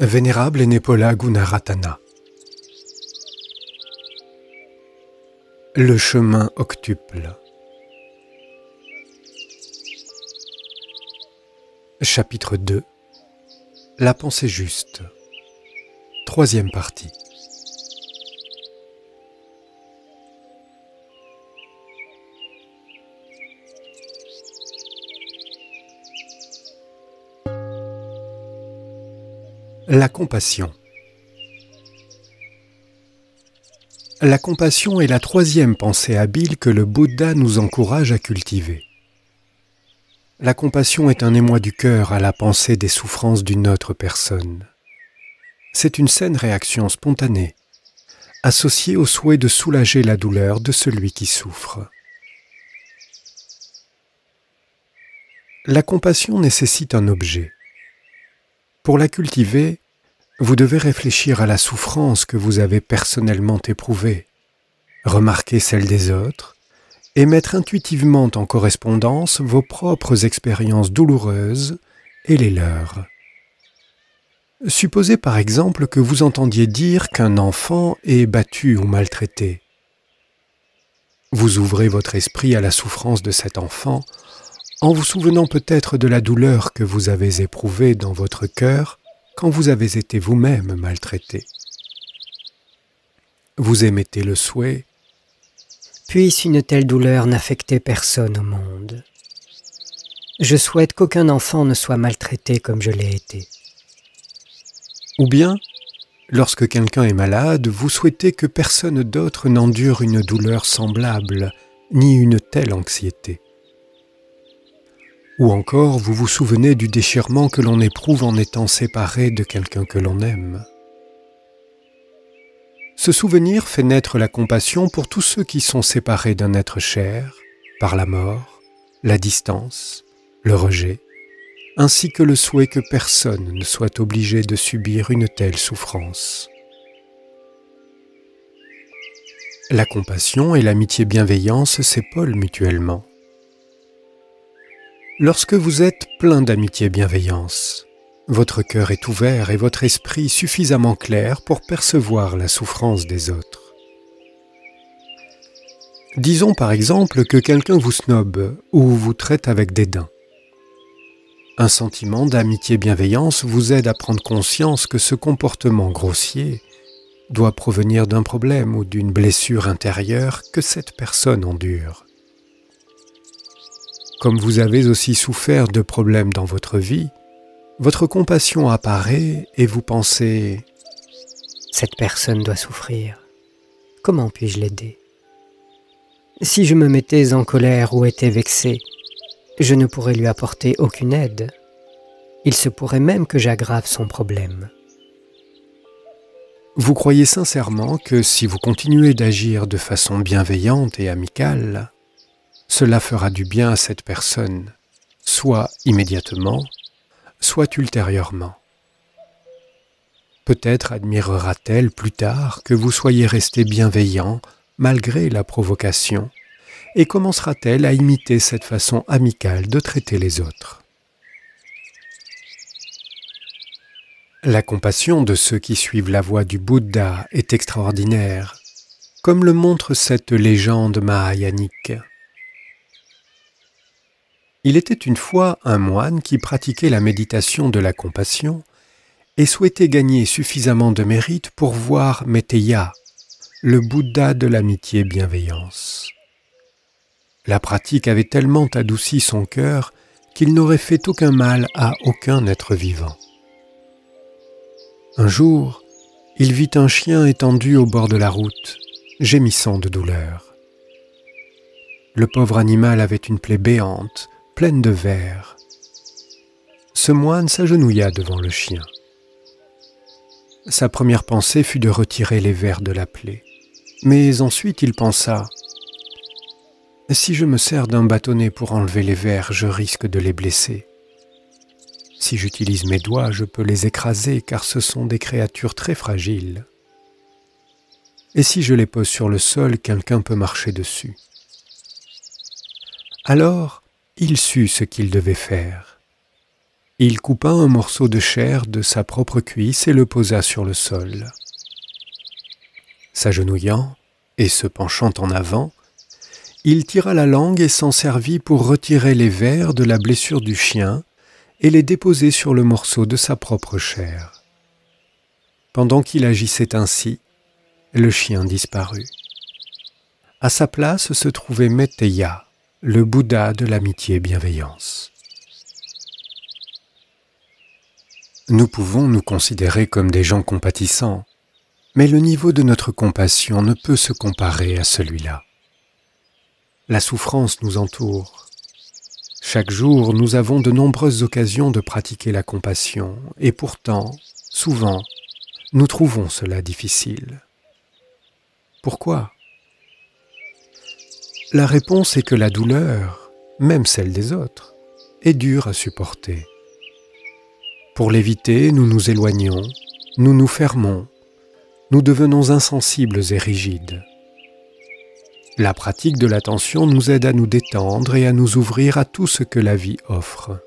Vénérable Enepola Gunaratana. Le chemin octuple. Chapitre 2 La pensée juste. Troisième partie. La compassion. La compassion est la troisième pensée habile que le Bouddha nous encourage à cultiver. La compassion est un émoi du cœur à la pensée des souffrances d'une autre personne. C'est une saine réaction spontanée, associée au souhait de soulager la douleur de celui qui souffre. La compassion nécessite un objet. Pour la cultiver, vous devez réfléchir à la souffrance que vous avez personnellement éprouvée, remarquer celle des autres, et mettre intuitivement en correspondance vos propres expériences douloureuses et les leurs. Supposez par exemple que vous entendiez dire qu'un enfant est battu ou maltraité. Vous ouvrez votre esprit à la souffrance de cet enfant en vous souvenant peut-être de la douleur que vous avez éprouvée dans votre cœur quand vous avez été vous-même maltraité. Vous émettez le souhait Puisse une telle douleur n'affecter personne au monde. Je souhaite qu'aucun enfant ne soit maltraité comme je l'ai été. Ou bien, lorsque quelqu'un est malade, vous souhaitez que personne d'autre n'endure une douleur semblable, ni une telle anxiété. Ou encore, vous vous souvenez du déchirement que l'on éprouve en étant séparé de quelqu'un que l'on aime. Ce souvenir fait naître la compassion pour tous ceux qui sont séparés d'un être cher, par la mort, la distance, le rejet, ainsi que le souhait que personne ne soit obligé de subir une telle souffrance. La compassion et l'amitié bienveillance s'épaulent mutuellement. Lorsque vous êtes plein d'amitié bienveillance, votre cœur est ouvert et votre esprit suffisamment clair pour percevoir la souffrance des autres. Disons par exemple que quelqu'un vous snobe ou vous traite avec dédain. Un sentiment d'amitié-bienveillance vous aide à prendre conscience que ce comportement grossier doit provenir d'un problème ou d'une blessure intérieure que cette personne endure. Comme vous avez aussi souffert de problèmes dans votre vie, votre compassion apparaît et vous pensez ⁇ Cette personne doit souffrir. Comment puis-je l'aider Si je me mettais en colère ou étais vexé, je ne pourrais lui apporter aucune aide. Il se pourrait même que j'aggrave son problème. Vous croyez sincèrement que si vous continuez d'agir de façon bienveillante et amicale, cela fera du bien à cette personne, soit immédiatement, soit ultérieurement. Peut-être admirera-t-elle plus tard que vous soyez resté bienveillant malgré la provocation, et commencera-t-elle à imiter cette façon amicale de traiter les autres. La compassion de ceux qui suivent la voie du Bouddha est extraordinaire, comme le montre cette légende mahayanique. Il était une fois un moine qui pratiquait la méditation de la compassion et souhaitait gagner suffisamment de mérite pour voir Metteya, le Bouddha de l'amitié bienveillance. La pratique avait tellement adouci son cœur qu'il n'aurait fait aucun mal à aucun être vivant. Un jour, il vit un chien étendu au bord de la route, gémissant de douleur. Le pauvre animal avait une plaie béante, pleine de vers. Ce moine s'agenouilla devant le chien. Sa première pensée fut de retirer les vers de la plaie. Mais ensuite il pensa ⁇ Si je me sers d'un bâtonnet pour enlever les vers, je risque de les blesser. Si j'utilise mes doigts, je peux les écraser car ce sont des créatures très fragiles. Et si je les pose sur le sol, quelqu'un peut marcher dessus. Alors, il sut ce qu'il devait faire. Il coupa un morceau de chair de sa propre cuisse et le posa sur le sol. S'agenouillant et se penchant en avant, il tira la langue et s'en servit pour retirer les vers de la blessure du chien et les déposer sur le morceau de sa propre chair. Pendant qu'il agissait ainsi, le chien disparut. À sa place se trouvait Meteya le Bouddha de l'amitié bienveillance. Nous pouvons nous considérer comme des gens compatissants, mais le niveau de notre compassion ne peut se comparer à celui-là. La souffrance nous entoure. Chaque jour, nous avons de nombreuses occasions de pratiquer la compassion, et pourtant, souvent, nous trouvons cela difficile. Pourquoi la réponse est que la douleur, même celle des autres, est dure à supporter. Pour l'éviter, nous nous éloignons, nous nous fermons, nous devenons insensibles et rigides. La pratique de l'attention nous aide à nous détendre et à nous ouvrir à tout ce que la vie offre.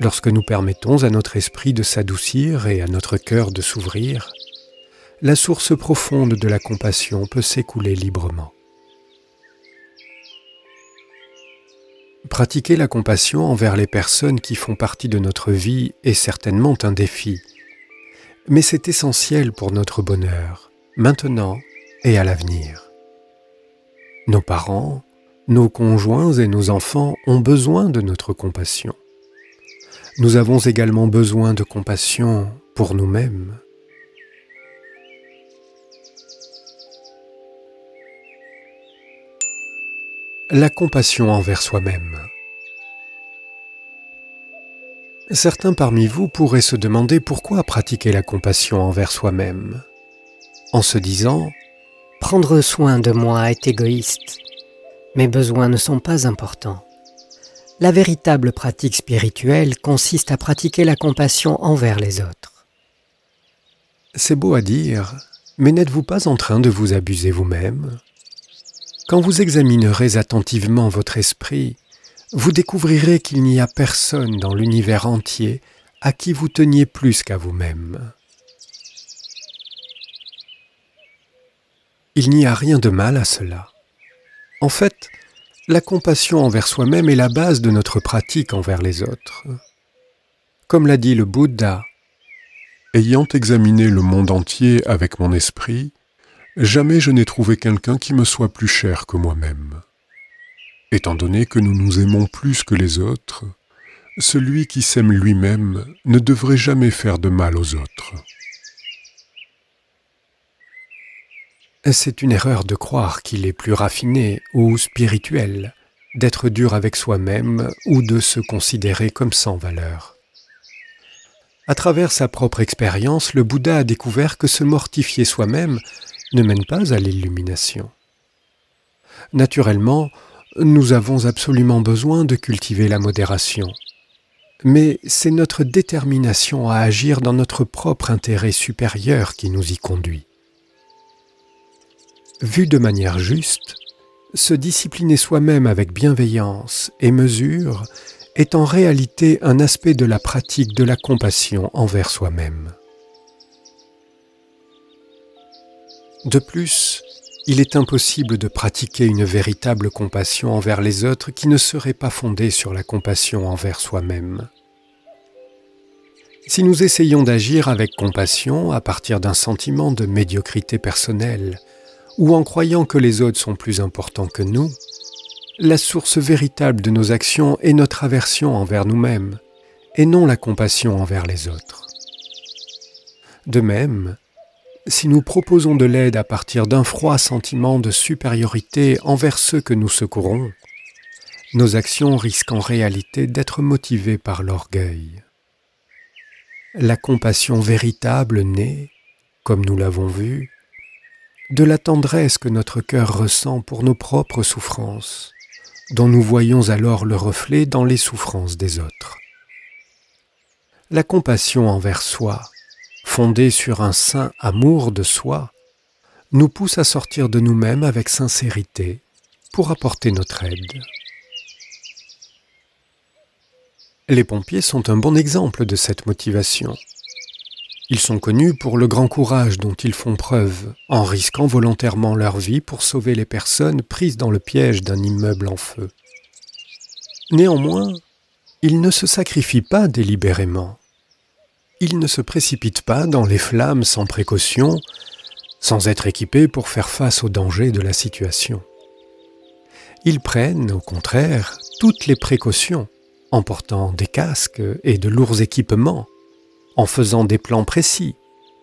Lorsque nous permettons à notre esprit de s'adoucir et à notre cœur de s'ouvrir, la source profonde de la compassion peut s'écouler librement. Pratiquer la compassion envers les personnes qui font partie de notre vie est certainement un défi, mais c'est essentiel pour notre bonheur, maintenant et à l'avenir. Nos parents, nos conjoints et nos enfants ont besoin de notre compassion. Nous avons également besoin de compassion pour nous-mêmes. la compassion envers soi-même. Certains parmi vous pourraient se demander pourquoi pratiquer la compassion envers soi-même, en se disant ⁇ Prendre soin de moi est égoïste, mes besoins ne sont pas importants. La véritable pratique spirituelle consiste à pratiquer la compassion envers les autres. ⁇ C'est beau à dire, mais n'êtes-vous pas en train de vous abuser vous-même quand vous examinerez attentivement votre esprit, vous découvrirez qu'il n'y a personne dans l'univers entier à qui vous teniez plus qu'à vous-même. Il n'y a rien de mal à cela. En fait, la compassion envers soi-même est la base de notre pratique envers les autres. Comme l'a dit le Bouddha, Ayant examiné le monde entier avec mon esprit, Jamais je n'ai trouvé quelqu'un qui me soit plus cher que moi-même. Étant donné que nous nous aimons plus que les autres, celui qui s'aime lui-même ne devrait jamais faire de mal aux autres. C'est une erreur de croire qu'il est plus raffiné ou spirituel d'être dur avec soi-même ou de se considérer comme sans valeur. À travers sa propre expérience, le Bouddha a découvert que se mortifier soi-même ne mène pas à l'illumination. Naturellement, nous avons absolument besoin de cultiver la modération. Mais c'est notre détermination à agir dans notre propre intérêt supérieur qui nous y conduit. Vu de manière juste, se discipliner soi-même avec bienveillance et mesure est en réalité un aspect de la pratique de la compassion envers soi-même. De plus, il est impossible de pratiquer une véritable compassion envers les autres qui ne serait pas fondée sur la compassion envers soi-même. Si nous essayons d'agir avec compassion à partir d'un sentiment de médiocrité personnelle, ou en croyant que les autres sont plus importants que nous, la source véritable de nos actions est notre aversion envers nous-mêmes, et non la compassion envers les autres. De même, si nous proposons de l'aide à partir d'un froid sentiment de supériorité envers ceux que nous secourons, nos actions risquent en réalité d'être motivées par l'orgueil. La compassion véritable naît, comme nous l'avons vu, de la tendresse que notre cœur ressent pour nos propres souffrances, dont nous voyons alors le reflet dans les souffrances des autres. La compassion envers soi fondé sur un saint amour de soi, nous pousse à sortir de nous-mêmes avec sincérité pour apporter notre aide. Les pompiers sont un bon exemple de cette motivation. Ils sont connus pour le grand courage dont ils font preuve, en risquant volontairement leur vie pour sauver les personnes prises dans le piège d'un immeuble en feu. Néanmoins, ils ne se sacrifient pas délibérément ils ne se précipitent pas dans les flammes sans précaution, sans être équipés pour faire face aux dangers de la situation. Ils prennent, au contraire, toutes les précautions, en portant des casques et de lourds équipements, en faisant des plans précis,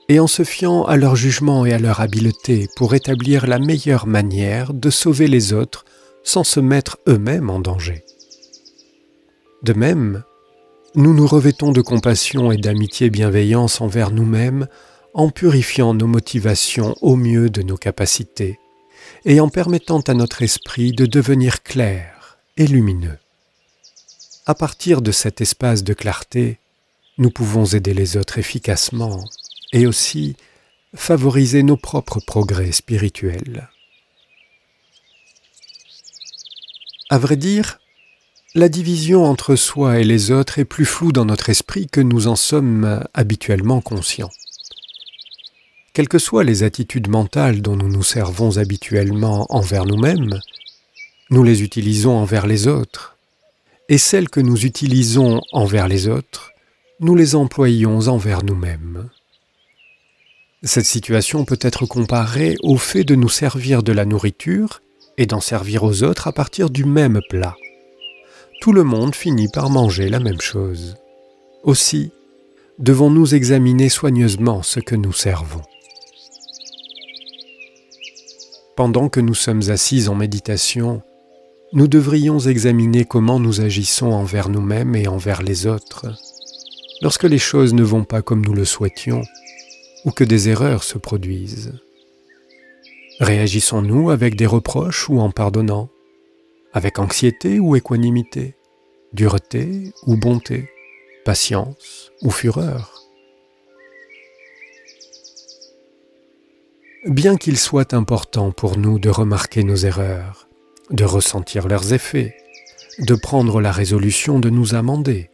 et en se fiant à leur jugement et à leur habileté pour établir la meilleure manière de sauver les autres sans se mettre eux-mêmes en danger. De même, nous nous revêtons de compassion et d'amitié bienveillance envers nous-mêmes en purifiant nos motivations au mieux de nos capacités et en permettant à notre esprit de devenir clair et lumineux. À partir de cet espace de clarté, nous pouvons aider les autres efficacement et aussi favoriser nos propres progrès spirituels. À vrai dire, la division entre soi et les autres est plus floue dans notre esprit que nous en sommes habituellement conscients. Quelles que soient les attitudes mentales dont nous nous servons habituellement envers nous-mêmes, nous les utilisons envers les autres, et celles que nous utilisons envers les autres, nous les employons envers nous-mêmes. Cette situation peut être comparée au fait de nous servir de la nourriture et d'en servir aux autres à partir du même plat tout le monde finit par manger la même chose. Aussi, devons-nous examiner soigneusement ce que nous servons. Pendant que nous sommes assis en méditation, nous devrions examiner comment nous agissons envers nous-mêmes et envers les autres, lorsque les choses ne vont pas comme nous le souhaitions ou que des erreurs se produisent. Réagissons-nous avec des reproches ou en pardonnant, avec anxiété ou équanimité dureté ou bonté, patience ou fureur. Bien qu'il soit important pour nous de remarquer nos erreurs, de ressentir leurs effets, de prendre la résolution de nous amender,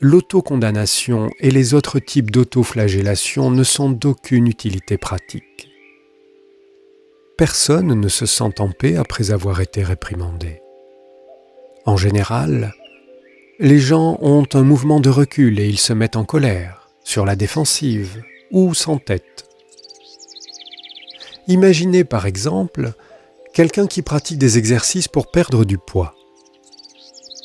l'autocondamnation et les autres types d'autoflagellation ne sont d'aucune utilité pratique. Personne ne se sent en paix après avoir été réprimandé. En général, les gens ont un mouvement de recul et ils se mettent en colère, sur la défensive ou sans tête. Imaginez par exemple quelqu'un qui pratique des exercices pour perdre du poids.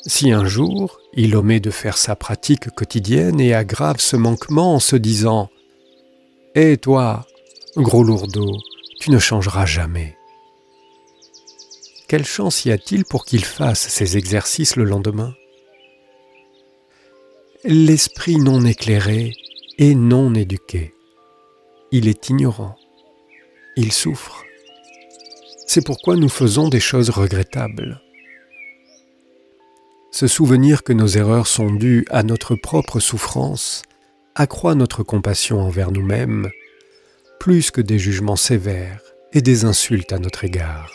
Si un jour, il omet de faire sa pratique quotidienne et aggrave ce manquement en se disant Eh toi, gros lourdeau, tu ne changeras jamais. Quelle chance y a-t-il pour qu'il fasse ces exercices le lendemain L'esprit non éclairé est non éduqué. Il est ignorant. Il souffre. C'est pourquoi nous faisons des choses regrettables. Se souvenir que nos erreurs sont dues à notre propre souffrance accroît notre compassion envers nous-mêmes plus que des jugements sévères et des insultes à notre égard.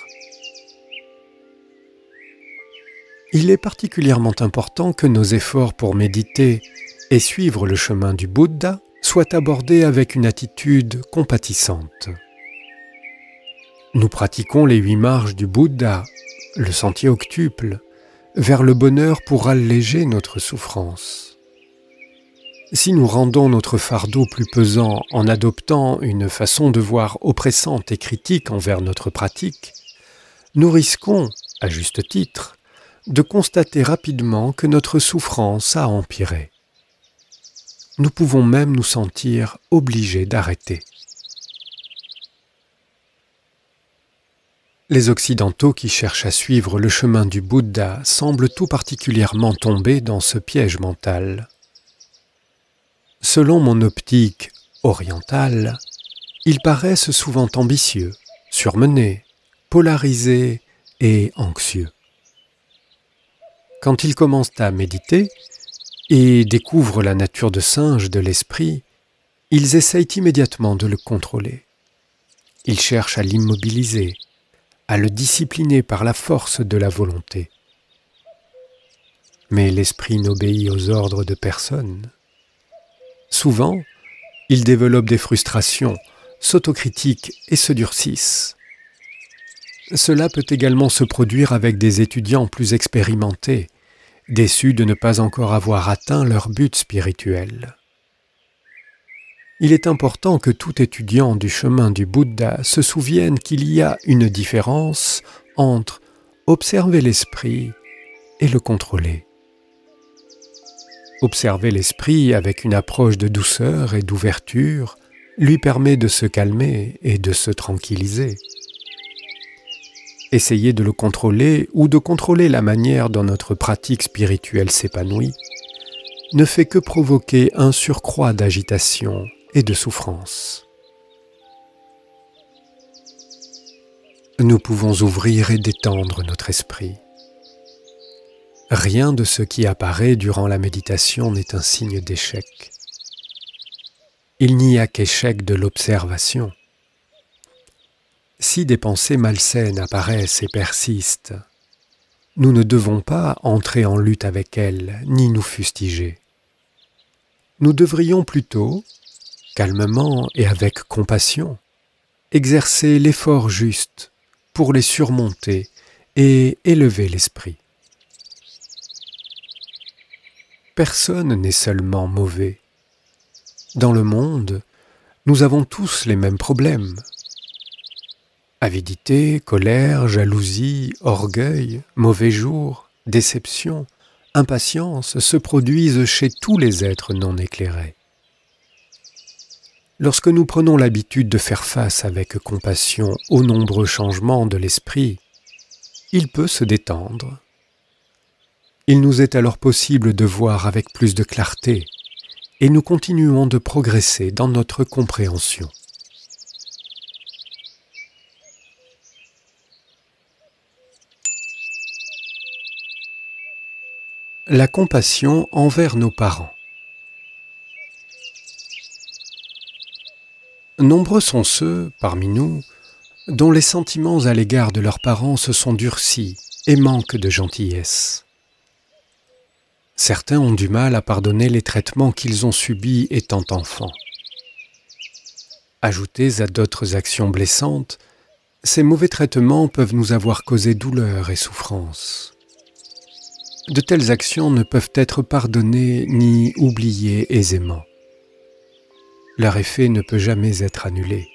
il est particulièrement important que nos efforts pour méditer et suivre le chemin du Bouddha soient abordés avec une attitude compatissante. Nous pratiquons les huit marges du Bouddha, le sentier octuple, vers le bonheur pour alléger notre souffrance. Si nous rendons notre fardeau plus pesant en adoptant une façon de voir oppressante et critique envers notre pratique, nous risquons, à juste titre, de constater rapidement que notre souffrance a empiré. Nous pouvons même nous sentir obligés d'arrêter. Les Occidentaux qui cherchent à suivre le chemin du Bouddha semblent tout particulièrement tomber dans ce piège mental. Selon mon optique orientale, ils paraissent souvent ambitieux, surmenés, polarisés et anxieux. Quand ils commencent à méditer et découvrent la nature de singe de l'esprit, ils essayent immédiatement de le contrôler. Ils cherchent à l'immobiliser, à le discipliner par la force de la volonté. Mais l'esprit n'obéit aux ordres de personne. Souvent, ils développent des frustrations, s'autocritique et se durcissent. Cela peut également se produire avec des étudiants plus expérimentés déçus de ne pas encore avoir atteint leur but spirituel. Il est important que tout étudiant du chemin du Bouddha se souvienne qu'il y a une différence entre observer l'esprit et le contrôler. Observer l'esprit avec une approche de douceur et d'ouverture lui permet de se calmer et de se tranquilliser. Essayer de le contrôler ou de contrôler la manière dont notre pratique spirituelle s'épanouit ne fait que provoquer un surcroît d'agitation et de souffrance. Nous pouvons ouvrir et détendre notre esprit. Rien de ce qui apparaît durant la méditation n'est un signe d'échec. Il n'y a qu'échec de l'observation. Si des pensées malsaines apparaissent et persistent, nous ne devons pas entrer en lutte avec elles, ni nous fustiger. Nous devrions plutôt, calmement et avec compassion, exercer l'effort juste pour les surmonter et élever l'esprit. Personne n'est seulement mauvais. Dans le monde, nous avons tous les mêmes problèmes, Avidité, colère, jalousie, orgueil, mauvais jours, déception, impatience se produisent chez tous les êtres non éclairés. Lorsque nous prenons l'habitude de faire face avec compassion aux nombreux changements de l'esprit, il peut se détendre. Il nous est alors possible de voir avec plus de clarté et nous continuons de progresser dans notre compréhension. La compassion envers nos parents. Nombreux sont ceux, parmi nous, dont les sentiments à l'égard de leurs parents se sont durcis et manquent de gentillesse. Certains ont du mal à pardonner les traitements qu'ils ont subis étant enfants. Ajoutés à d'autres actions blessantes, ces mauvais traitements peuvent nous avoir causé douleur et souffrance de telles actions ne peuvent être pardonnées ni oubliées aisément. Leur effet ne peut jamais être annulé.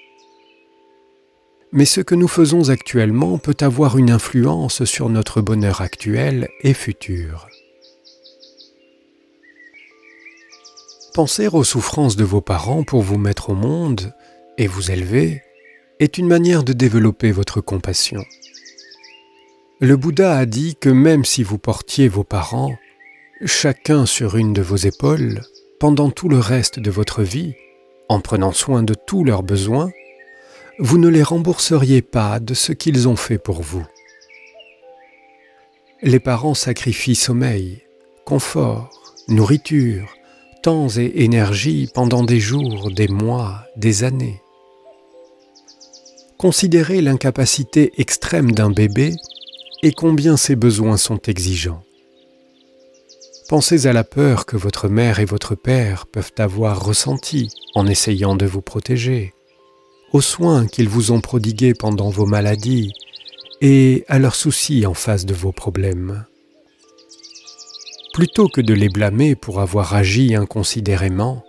Mais ce que nous faisons actuellement peut avoir une influence sur notre bonheur actuel et futur. Penser aux souffrances de vos parents pour vous mettre au monde et vous élever est une manière de développer votre compassion le Bouddha a dit que même si vous portiez vos parents, chacun sur une de vos épaules, pendant tout le reste de votre vie, en prenant soin de tous leurs besoins, vous ne les rembourseriez pas de ce qu'ils ont fait pour vous. Les parents sacrifient sommeil, confort, nourriture, temps et énergie pendant des jours, des mois, des années. Considérez l'incapacité extrême d'un bébé et combien ces besoins sont exigeants. Pensez à la peur que votre mère et votre père peuvent avoir ressentie en essayant de vous protéger, aux soins qu'ils vous ont prodigués pendant vos maladies et à leurs soucis en face de vos problèmes. Plutôt que de les blâmer pour avoir agi inconsidérément,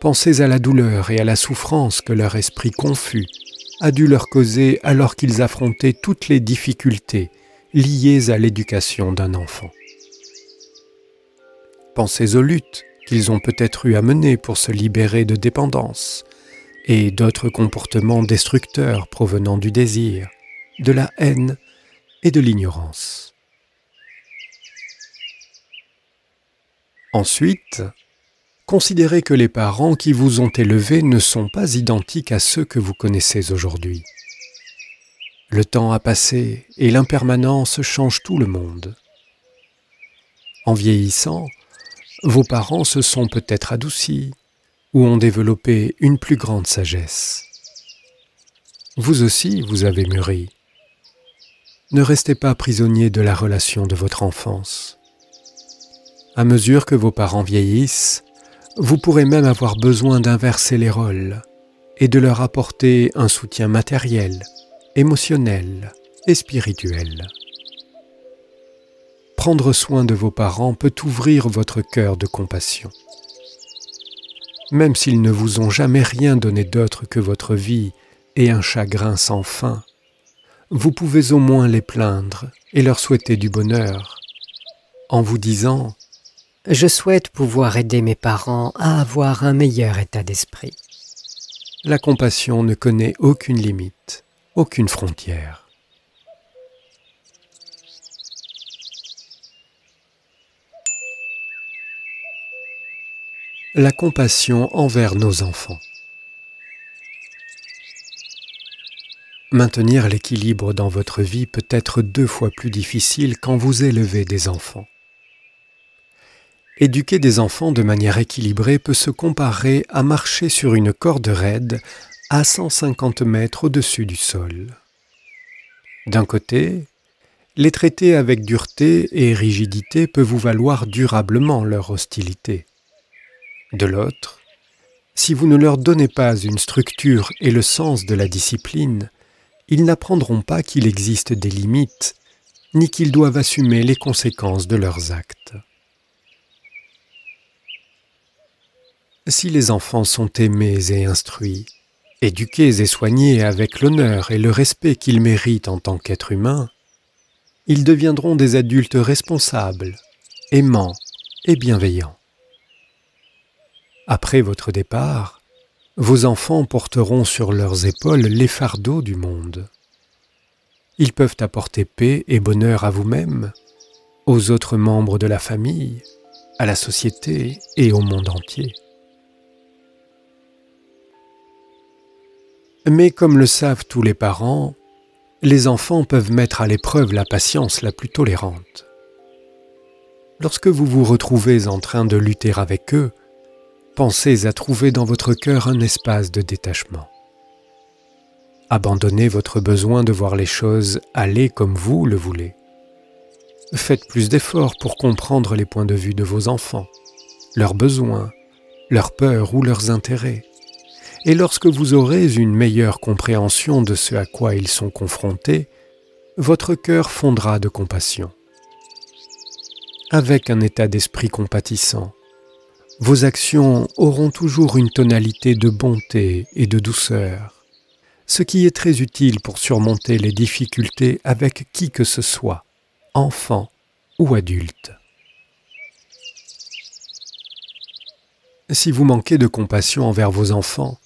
pensez à la douleur et à la souffrance que leur esprit confus a dû leur causer alors qu'ils affrontaient toutes les difficultés liés à l'éducation d'un enfant. Pensez aux luttes qu'ils ont peut-être eu à mener pour se libérer de dépendance et d'autres comportements destructeurs provenant du désir, de la haine et de l'ignorance. Ensuite, considérez que les parents qui vous ont élevé ne sont pas identiques à ceux que vous connaissez aujourd'hui. Le temps a passé et l'impermanence change tout le monde. En vieillissant, vos parents se sont peut-être adoucis ou ont développé une plus grande sagesse. Vous aussi, vous avez mûri. Ne restez pas prisonnier de la relation de votre enfance. À mesure que vos parents vieillissent, vous pourrez même avoir besoin d'inverser les rôles et de leur apporter un soutien matériel, émotionnel et spirituelle. Prendre soin de vos parents peut ouvrir votre cœur de compassion. Même s'ils ne vous ont jamais rien donné d'autre que votre vie et un chagrin sans fin, vous pouvez au moins les plaindre et leur souhaiter du bonheur, en vous disant ⁇ Je souhaite pouvoir aider mes parents à avoir un meilleur état d'esprit ⁇ La compassion ne connaît aucune limite aucune frontière. La compassion envers nos enfants. Maintenir l'équilibre dans votre vie peut être deux fois plus difficile quand vous élevez des enfants. Éduquer des enfants de manière équilibrée peut se comparer à marcher sur une corde raide à 150 mètres au-dessus du sol. D'un côté, les traiter avec dureté et rigidité peut vous valoir durablement leur hostilité. De l'autre, si vous ne leur donnez pas une structure et le sens de la discipline, ils n'apprendront pas qu'il existe des limites, ni qu'ils doivent assumer les conséquences de leurs actes. Si les enfants sont aimés et instruits, éduqués et soignés avec l'honneur et le respect qu'ils méritent en tant qu'êtres humains, ils deviendront des adultes responsables, aimants et bienveillants. Après votre départ, vos enfants porteront sur leurs épaules les fardeaux du monde. Ils peuvent apporter paix et bonheur à vous-même, aux autres membres de la famille, à la société et au monde entier. Mais comme le savent tous les parents, les enfants peuvent mettre à l'épreuve la patience la plus tolérante. Lorsque vous vous retrouvez en train de lutter avec eux, pensez à trouver dans votre cœur un espace de détachement. Abandonnez votre besoin de voir les choses aller comme vous le voulez. Faites plus d'efforts pour comprendre les points de vue de vos enfants, leurs besoins, leurs peurs ou leurs intérêts et lorsque vous aurez une meilleure compréhension de ce à quoi ils sont confrontés, votre cœur fondra de compassion. Avec un état d'esprit compatissant, vos actions auront toujours une tonalité de bonté et de douceur, ce qui est très utile pour surmonter les difficultés avec qui que ce soit, enfant ou adulte. Si vous manquez de compassion envers vos enfants,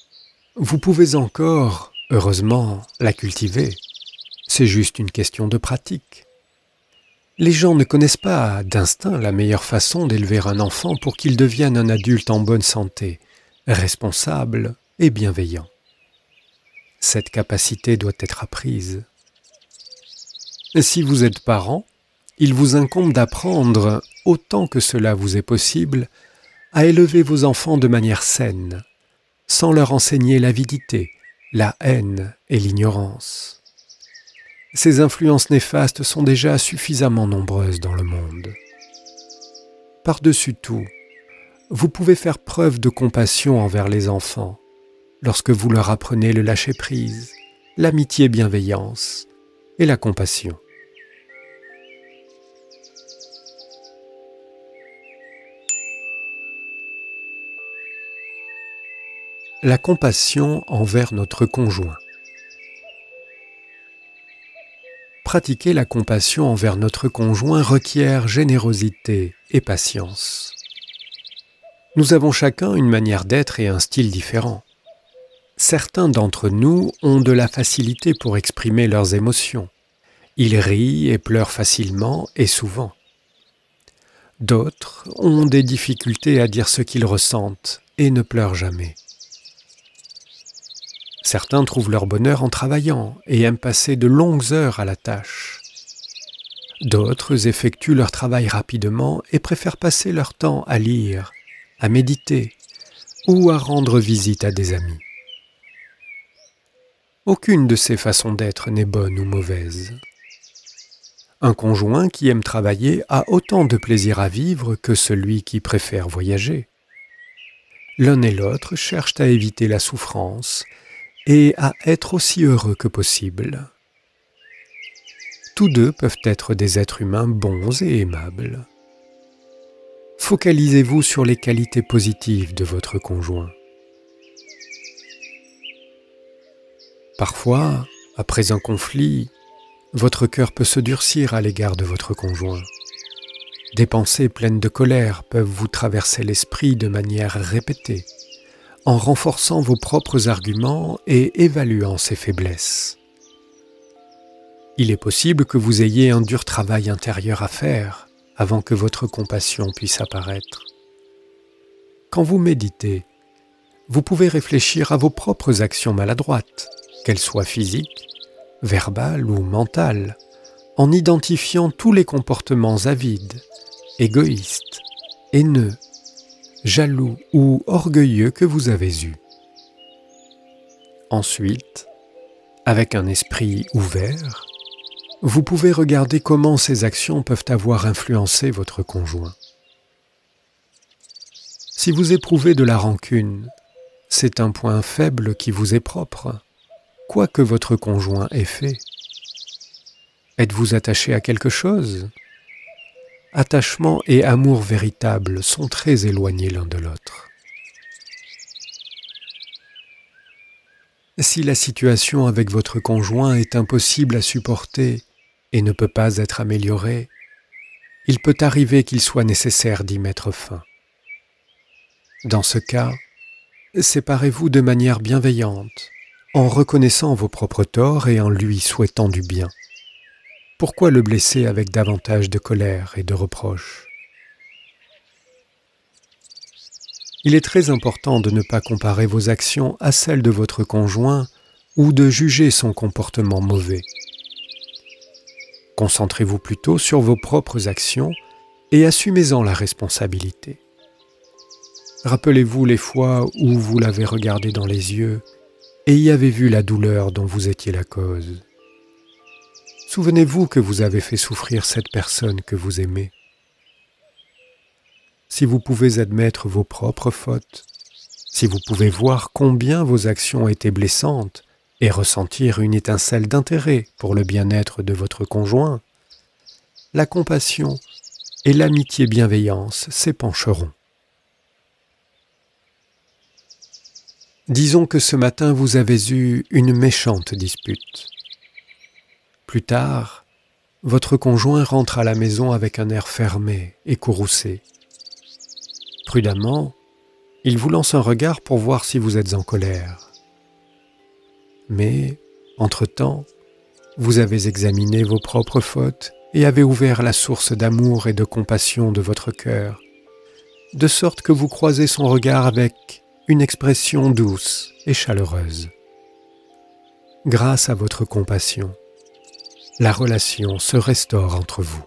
vous pouvez encore, heureusement, la cultiver. C'est juste une question de pratique. Les gens ne connaissent pas d'instinct la meilleure façon d'élever un enfant pour qu'il devienne un adulte en bonne santé, responsable et bienveillant. Cette capacité doit être apprise. Si vous êtes parent, il vous incombe d'apprendre, autant que cela vous est possible, à élever vos enfants de manière saine, sans leur enseigner l'avidité, la haine et l'ignorance. Ces influences néfastes sont déjà suffisamment nombreuses dans le monde. Par-dessus tout, vous pouvez faire preuve de compassion envers les enfants lorsque vous leur apprenez le lâcher-prise, l'amitié-bienveillance et la compassion. La compassion envers notre conjoint. Pratiquer la compassion envers notre conjoint requiert générosité et patience. Nous avons chacun une manière d'être et un style différent. Certains d'entre nous ont de la facilité pour exprimer leurs émotions. Ils rient et pleurent facilement et souvent. D'autres ont des difficultés à dire ce qu'ils ressentent et ne pleurent jamais. Certains trouvent leur bonheur en travaillant et aiment passer de longues heures à la tâche. D'autres effectuent leur travail rapidement et préfèrent passer leur temps à lire, à méditer ou à rendre visite à des amis. Aucune de ces façons d'être n'est bonne ou mauvaise. Un conjoint qui aime travailler a autant de plaisir à vivre que celui qui préfère voyager. L'un et l'autre cherchent à éviter la souffrance et à être aussi heureux que possible. Tous deux peuvent être des êtres humains bons et aimables. Focalisez-vous sur les qualités positives de votre conjoint. Parfois, après un conflit, votre cœur peut se durcir à l'égard de votre conjoint. Des pensées pleines de colère peuvent vous traverser l'esprit de manière répétée en renforçant vos propres arguments et évaluant ses faiblesses. Il est possible que vous ayez un dur travail intérieur à faire avant que votre compassion puisse apparaître. Quand vous méditez, vous pouvez réfléchir à vos propres actions maladroites, qu'elles soient physiques, verbales ou mentales, en identifiant tous les comportements avides, égoïstes, haineux, jaloux ou orgueilleux que vous avez eu. Ensuite, avec un esprit ouvert, vous pouvez regarder comment ces actions peuvent avoir influencé votre conjoint. Si vous éprouvez de la rancune, c'est un point faible qui vous est propre, quoi que votre conjoint ait fait. Êtes-vous attaché à quelque chose attachement et amour véritable sont très éloignés l'un de l'autre. Si la situation avec votre conjoint est impossible à supporter et ne peut pas être améliorée, il peut arriver qu'il soit nécessaire d'y mettre fin. Dans ce cas, séparez-vous de manière bienveillante, en reconnaissant vos propres torts et en lui souhaitant du bien pourquoi le blesser avec davantage de colère et de reproche Il est très important de ne pas comparer vos actions à celles de votre conjoint ou de juger son comportement mauvais. Concentrez-vous plutôt sur vos propres actions et assumez-en la responsabilité. Rappelez-vous les fois où vous l'avez regardé dans les yeux et y avez vu la douleur dont vous étiez la cause. Souvenez-vous que vous avez fait souffrir cette personne que vous aimez. Si vous pouvez admettre vos propres fautes, si vous pouvez voir combien vos actions étaient blessantes et ressentir une étincelle d'intérêt pour le bien-être de votre conjoint, la compassion et l'amitié bienveillance s'épancheront. Disons que ce matin vous avez eu une méchante dispute plus tard, votre conjoint rentre à la maison avec un air fermé et courroucé. Prudemment, il vous lance un regard pour voir si vous êtes en colère. Mais, entre-temps, vous avez examiné vos propres fautes et avez ouvert la source d'amour et de compassion de votre cœur, de sorte que vous croisez son regard avec une expression douce et chaleureuse. Grâce à votre compassion, la relation se restaure entre vous.